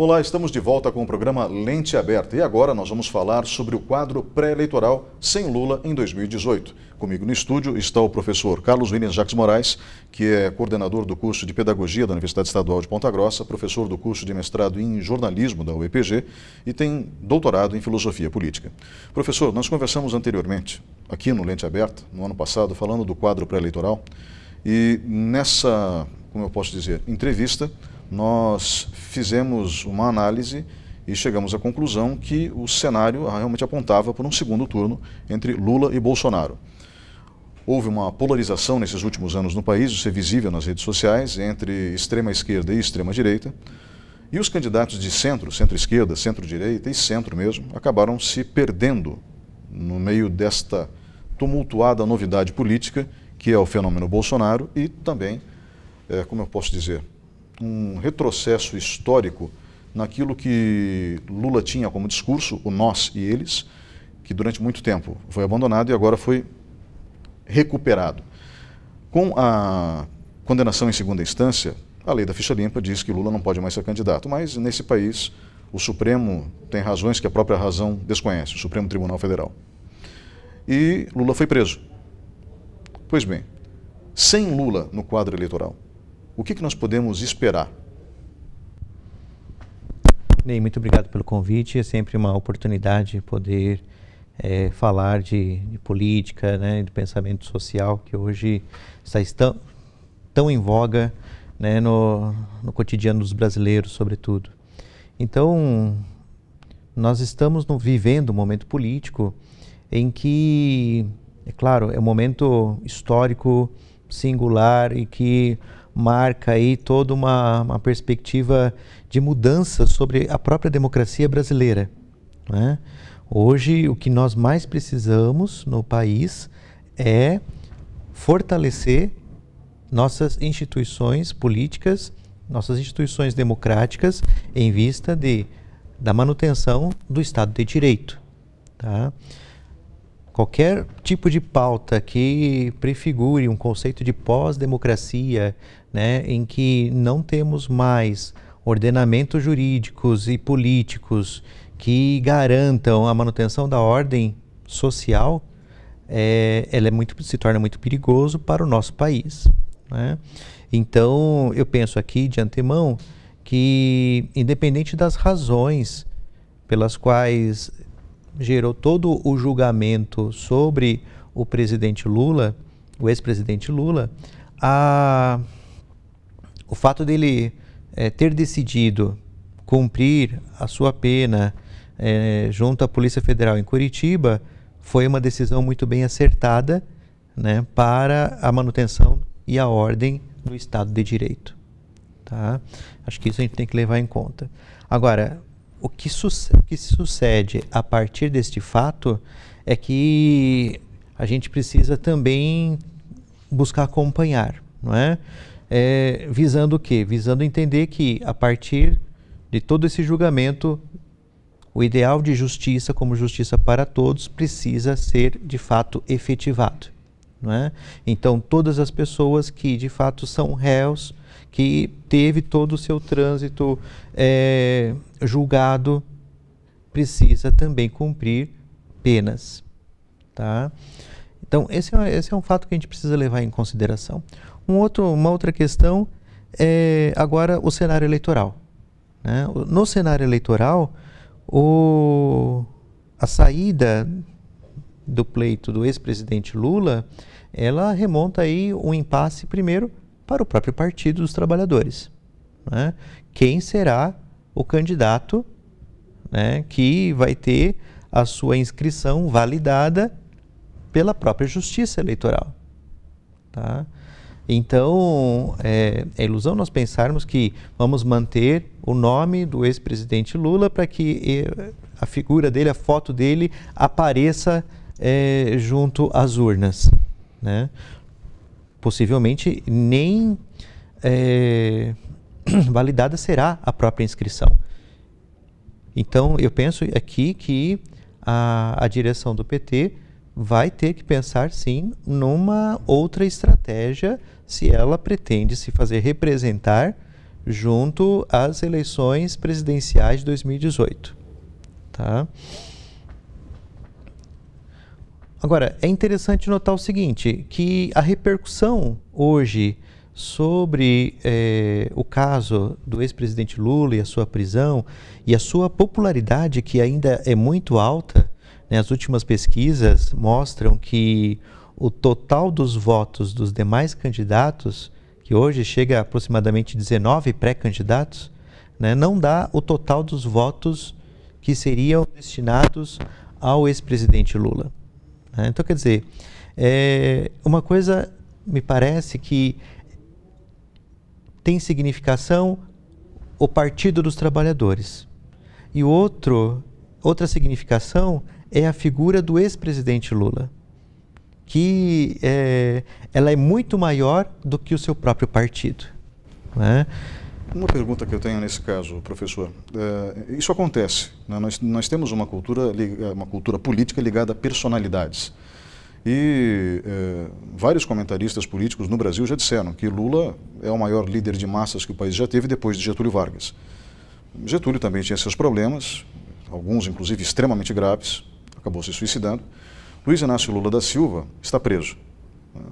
Olá, estamos de volta com o programa Lente Aberta e agora nós vamos falar sobre o quadro pré-eleitoral sem Lula em 2018. Comigo no estúdio está o professor Carlos William Jacques Moraes, que é coordenador do curso de Pedagogia da Universidade Estadual de Ponta Grossa, professor do curso de mestrado em Jornalismo da UEPG e tem doutorado em Filosofia Política. Professor, nós conversamos anteriormente aqui no Lente Aberta, no ano passado, falando do quadro pré-eleitoral e nessa, como eu posso dizer, entrevista nós fizemos uma análise e chegamos à conclusão que o cenário realmente apontava para um segundo turno entre Lula e Bolsonaro. Houve uma polarização nesses últimos anos no país, isso é visível nas redes sociais, entre extrema esquerda e extrema direita. E os candidatos de centro, centro-esquerda, centro-direita e centro mesmo, acabaram se perdendo no meio desta tumultuada novidade política, que é o fenômeno Bolsonaro, e também, é, como eu posso dizer, um retrocesso histórico naquilo que Lula tinha como discurso, o nós e eles, que durante muito tempo foi abandonado e agora foi recuperado. Com a condenação em segunda instância, a lei da ficha limpa diz que Lula não pode mais ser candidato, mas nesse país o Supremo tem razões que a própria razão desconhece, o Supremo Tribunal Federal. E Lula foi preso. Pois bem, sem Lula no quadro eleitoral, o que, que nós podemos esperar? Ney, muito obrigado pelo convite. É sempre uma oportunidade poder é, falar de, de, política, né, de pensamento social, que hoje está tão, tão em voga né, no, no cotidiano dos brasileiros, sobretudo. Então, nós estamos no, vivendo um momento político em que, é claro, é um momento histórico, singular e que marca aí toda uma, uma perspectiva de mudança sobre a própria democracia brasileira. Né? Hoje, o que nós mais precisamos no país é fortalecer nossas instituições políticas, nossas instituições democráticas, em vista de, da manutenção do Estado de Direito. Tá? qualquer tipo de pauta que prefigure um conceito de pós-democracia, né, em que não temos mais ordenamentos jurídicos e políticos que garantam a manutenção da ordem social, é, ela é muito, se torna muito perigoso para o nosso país. Né? Então, eu penso aqui de antemão que, independente das razões pelas quais gerou todo o julgamento sobre o presidente Lula, o ex-presidente Lula, a, o fato dele é, ter decidido cumprir a sua pena é, junto à Polícia Federal em Curitiba foi uma decisão muito bem acertada né, para a manutenção e a ordem no Estado de Direito. Tá? Acho que isso a gente tem que levar em conta. Agora, o que, su que sucede a partir deste fato é que a gente precisa também buscar acompanhar, não é? é visando o quê? Visando entender que a partir de todo esse julgamento, o ideal de justiça, como justiça para todos, precisa ser de fato efetivado. Não é? Então, todas as pessoas que de fato são réus, que teve todo o seu trânsito é, julgado, precisa também cumprir penas. Tá? Então, esse é, esse é um fato que a gente precisa levar em consideração. Um outro, uma outra questão é agora o cenário eleitoral. Né? No cenário eleitoral, o, a saída do pleito do ex-presidente Lula, ela remonta aí um impasse primeiro para o próprio Partido dos Trabalhadores. Né? Quem será o candidato né, que vai ter a sua inscrição validada pela própria Justiça Eleitoral? Tá? Então, é, é, ilusão nós pensarmos que vamos manter o nome do ex-presidente Lula para que eh, a figura dele, a foto dele apareça é, junto às urnas. Né? Possivelmente nem é, validada será a própria inscrição. Então, eu penso aqui que a, a direção do PT vai ter que pensar sim numa outra estratégia se ela pretende se fazer representar junto às eleições presidenciais de 2018. Tá? Agora, é interessante notar o seguinte, que a repercussão hoje sobre eh, o caso do ex-presidente Lula e a sua prisão e a sua popularidade, que ainda é muito alta, né? as últimas pesquisas mostram que o total dos votos dos demais candidatos, que hoje chega a aproximadamente 19 pré-candidatos, né? não dá o total dos votos que seriam destinados ao ex-presidente Lula. Né? Então, quer dizer, é, uma coisa me parece que tem significação o Partido dos Trabalhadores. E outro, outra significação é a figura do ex-presidente Lula, que é, ela é muito maior do que o seu próprio partido. Né? Uma pergunta que eu tenho nesse caso, professor. É, isso acontece. Né? Nós, nós, temos uma cultura, é, uma cultura política ligada a personalidades. E é, vários comentaristas políticos no Brasil já disseram que Lula é o maior líder de massas que o país já teve depois de Getúlio Vargas. Getúlio também tinha seus problemas, alguns inclusive extremamente graves, acabou se suicidando. Luiz Inácio Lula da Silva está preso. Né?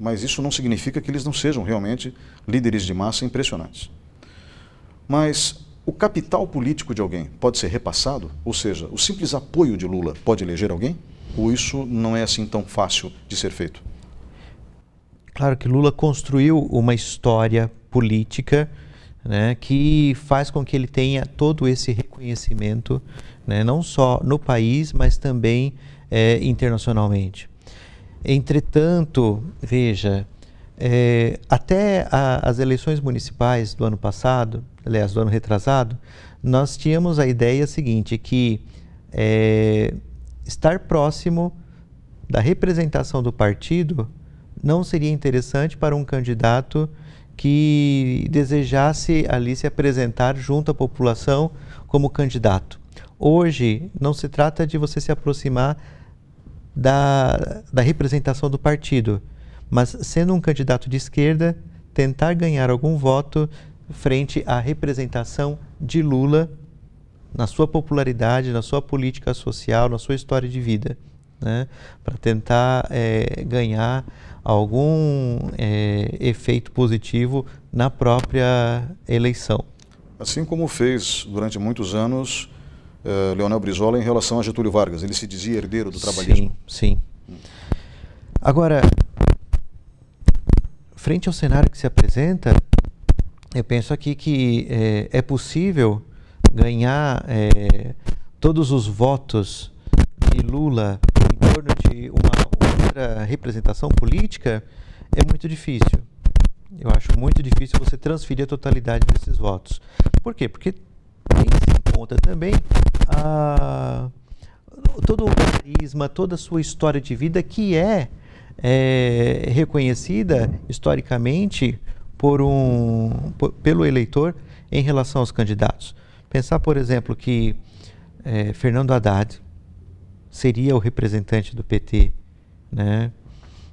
Mas isso não significa que eles não sejam realmente líderes de massa impressionantes. Mas o capital político de alguém pode ser repassado? Ou seja, o simples apoio de Lula pode eleger alguém? Ou isso não é assim tão fácil de ser feito? Claro que Lula construiu uma história política né, que faz com que ele tenha todo esse reconhecimento, né, não só no país, mas também é, internacionalmente. Entretanto, veja, é, até a, as eleições municipais do ano passado, aliás, do ano retrasado, nós tínhamos a ideia seguinte, que é, estar próximo da representação do partido não seria interessante para um candidato que desejasse ali se apresentar junto à população como candidato. Hoje, não se trata de você se aproximar da, da representação do partido, mas sendo um candidato de esquerda, tentar ganhar algum voto frente à representação de Lula na sua popularidade, na sua política social, na sua história de vida, né? para tentar é, ganhar algum é, efeito positivo na própria eleição. Assim como fez durante muitos anos eh, Leonel Brizola em relação a Getúlio Vargas, ele se dizia herdeiro do trabalhismo. Sim, sim. Agora, frente ao cenário que se apresenta, eu penso aqui que é, é possível ganhar é, todos os votos de Lula em torno de uma outra representação política é muito difícil. Eu acho muito difícil você transferir a totalidade desses votos. Por quê? Porque tem-se em conta também a, todo o carisma, toda a sua história de vida que é é reconhecida historicamente por um, por, pelo eleitor em relação aos candidatos. Pensar, por exemplo, que é, Fernando Haddad seria o representante do PT, né?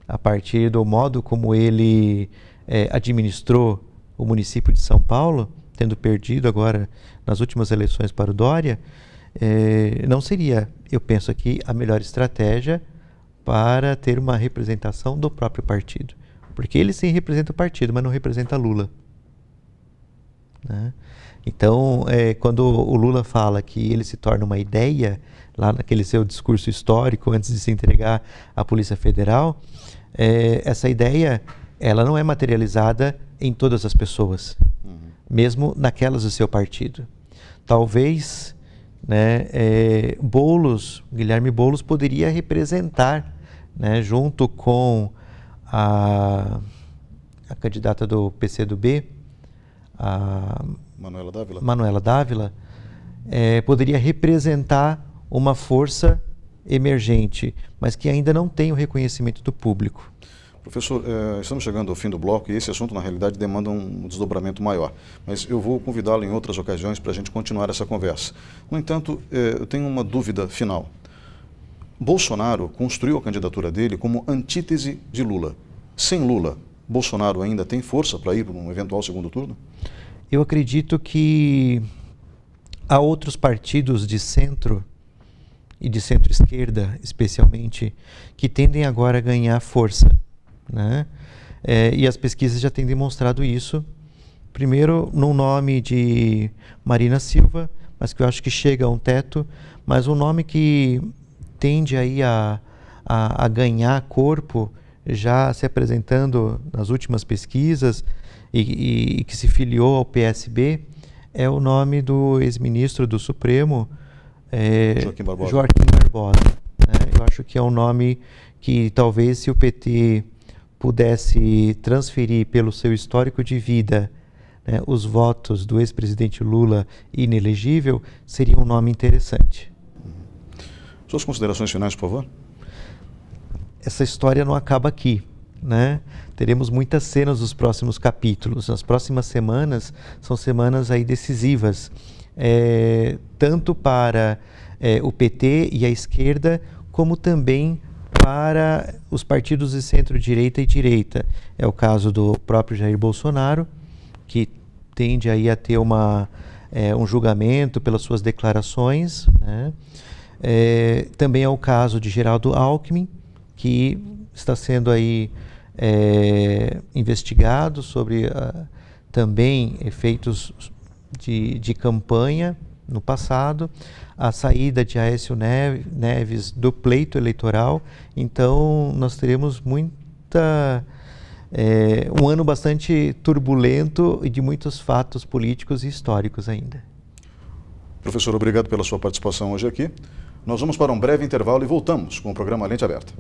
a partir do modo como ele é, administrou o município de São Paulo, tendo perdido agora nas últimas eleições para o Dória, é, não seria, eu penso aqui, a melhor estratégia para ter uma representação do próprio partido. Porque ele sim representa o partido, mas não representa Lula. Né? Então, é, quando o Lula fala que ele se torna uma ideia, lá naquele seu discurso histórico, antes de se entregar à Polícia Federal, é, essa ideia ela não é materializada em todas as pessoas, uhum. mesmo naquelas do seu partido. Talvez né, é, Boulos, Guilherme Boulos, poderia representar né, junto com a, a candidata do PCdoB, a Manuela Dávila, Manuela Dávila é, poderia representar uma força emergente, mas que ainda não tem o reconhecimento do público. Professor, eh, estamos chegando ao fim do bloco e esse assunto, na realidade, demanda um desdobramento maior. Mas eu vou convidá-lo em outras ocasiões para a gente continuar essa conversa. No entanto, eh, eu tenho uma dúvida final. Bolsonaro construiu a candidatura dele como antítese de Lula. Sem Lula, Bolsonaro ainda tem força para ir para um eventual segundo turno? Eu acredito que há outros partidos de centro e de centro-esquerda, especialmente, que tendem agora a ganhar força. Né? É, e as pesquisas já têm demonstrado isso. Primeiro, no nome de Marina Silva, mas que eu acho que chega a um teto, mas um nome que tende aí a, a, a ganhar corpo, já se apresentando nas últimas pesquisas e, e, e que se filiou ao PSB, é o nome do ex-ministro do Supremo, é, Joaquim Barbosa. Joaquim Barbosa né? Eu acho que é um nome que talvez se o PT pudesse transferir pelo seu histórico de vida né, os votos do ex-presidente Lula inelegível, seria um nome interessante. Suas considerações finais, por favor. Essa história não acaba aqui. Né? Teremos muitas cenas dos próximos capítulos. As próximas semanas são semanas aí decisivas, é, tanto para é, o PT e a esquerda, como também para os partidos de centro-direita e direita. É o caso do próprio Jair Bolsonaro, que tende aí a ter uma, é, um julgamento pelas suas declarações, né? É, também é o caso de Geraldo Alckmin, que está sendo aí é, investigado sobre uh, também efeitos de, de campanha no passado, a saída de Aécio Neves do pleito eleitoral. Então, nós teremos muita. É, um ano bastante turbulento e de muitos fatos políticos e históricos ainda. Professor, obrigado pela sua participação hoje aqui. Nós vamos para um breve intervalo e voltamos com o programa Lente Aberta.